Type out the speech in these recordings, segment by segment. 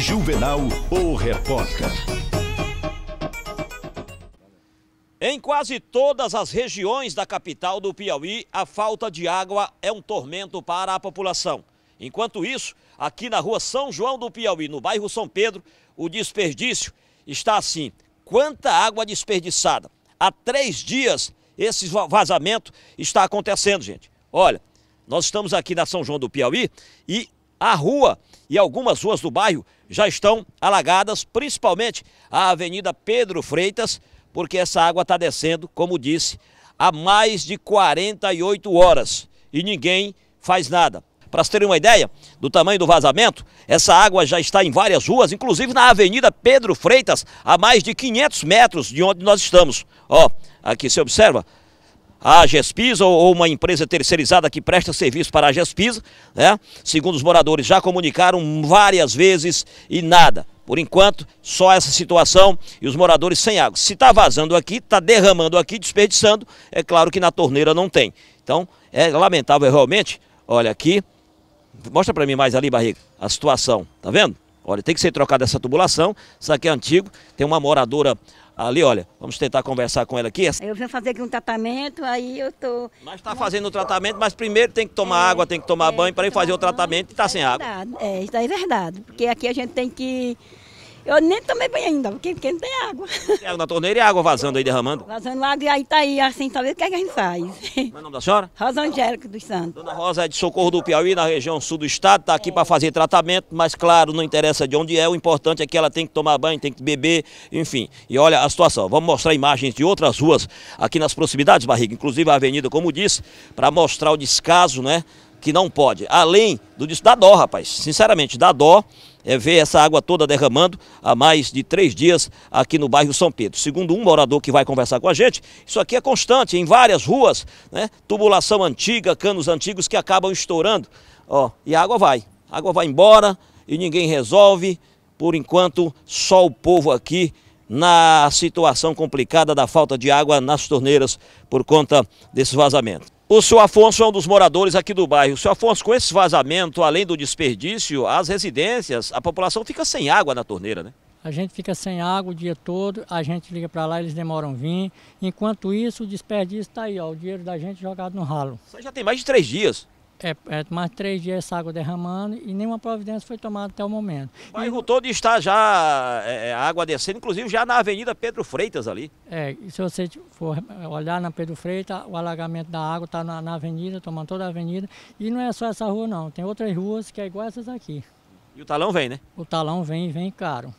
Juvenal, o repórter. Em quase todas as regiões da capital do Piauí, a falta de água é um tormento para a população. Enquanto isso, aqui na rua São João do Piauí, no bairro São Pedro, o desperdício está assim. Quanta água desperdiçada! Há três dias esse vazamento está acontecendo, gente. Olha, nós estamos aqui na São João do Piauí e a rua e algumas ruas do bairro já estão alagadas, principalmente a Avenida Pedro Freitas, porque essa água está descendo, como disse, há mais de 48 horas e ninguém faz nada. Para se terem uma ideia do tamanho do vazamento, essa água já está em várias ruas, inclusive na Avenida Pedro Freitas, a mais de 500 metros de onde nós estamos. Ó, aqui se observa, a Gespisa ou uma empresa terceirizada que presta serviço para a Gespisa, né? Segundo os moradores, já comunicaram várias vezes e nada. Por enquanto, só essa situação e os moradores sem água. Se está vazando aqui, está derramando aqui, desperdiçando, é claro que na torneira não tem. Então, é lamentável realmente. Olha aqui, mostra para mim mais ali, barriga, a situação, tá vendo? Olha, tem que ser trocada essa tubulação, isso aqui é antigo, tem uma moradora ali, olha, vamos tentar conversar com ela aqui. Eu vim fazer aqui um tratamento, aí eu tô... Mas está fazendo o tratamento, mas primeiro tem que tomar é, água, tem que tomar é, banho para ir fazer o tratamento banho, e está sem é água. É, isso é verdade, porque aqui a gente tem que eu nem tomei banho ainda, porque, porque não tem água. Tem água na torneira e água vazando aí, derramando? Vazando água e aí tá aí, assim, talvez tá o que, é que a gente faz. Qual é o nome da senhora? Rosa Angélica dos Santos. Dona Rosa é de Socorro do Piauí, na região sul do estado, tá aqui é. para fazer tratamento, mas claro, não interessa de onde é, o importante é que ela tem que tomar banho, tem que beber, enfim. E olha a situação, vamos mostrar imagens de outras ruas aqui nas proximidades, Barriga, inclusive a avenida, como disse, para mostrar o descaso, né? que não pode. Além do disso, dá dó, rapaz. Sinceramente, dá dó é, ver essa água toda derramando há mais de três dias aqui no bairro São Pedro. Segundo um morador que vai conversar com a gente, isso aqui é constante em várias ruas, né? tubulação antiga, canos antigos que acabam estourando. Ó, e a água vai, a água vai embora e ninguém resolve. Por enquanto, só o povo aqui na situação complicada da falta de água nas torneiras por conta desse vazamento. O senhor Afonso é um dos moradores aqui do bairro. O senhor Afonso, com esse vazamento, além do desperdício, as residências, a população fica sem água na torneira, né? A gente fica sem água o dia todo, a gente liga para lá, eles demoram vir. Enquanto isso, o desperdício está aí, ó, o dinheiro da gente jogado no ralo. Isso já tem mais de três dias. É, é, mais três dias essa água derramando e nenhuma providência foi tomada até o momento. O bairro e, todo está já é, é água descendo, inclusive já na Avenida Pedro Freitas ali. É, se você for olhar na Pedro Freitas, o alagamento da água está na, na, avenida, tomando toda a avenida. E não é só essa rua não, tem outras ruas que é igual essas aqui. E o talão vem, né? O talão vem e vem caro.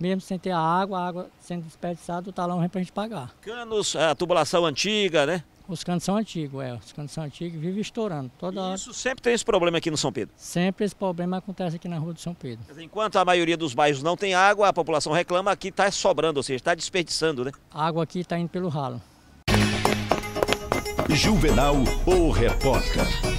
Mesmo sem ter a água, a água sendo desperdiçada, o talão vem para a gente pagar. Canos, a tubulação antiga, né? Os cantos são antigos, é. Os cantos são antigos vivem estourando toda Isso, hora. sempre tem esse problema aqui no São Pedro? Sempre esse problema acontece aqui na rua do São Pedro. Mas enquanto a maioria dos bairros não tem água, a população reclama, aqui está sobrando, ou seja, está desperdiçando, né? A água aqui está indo pelo ralo. Juvenal, o repórter.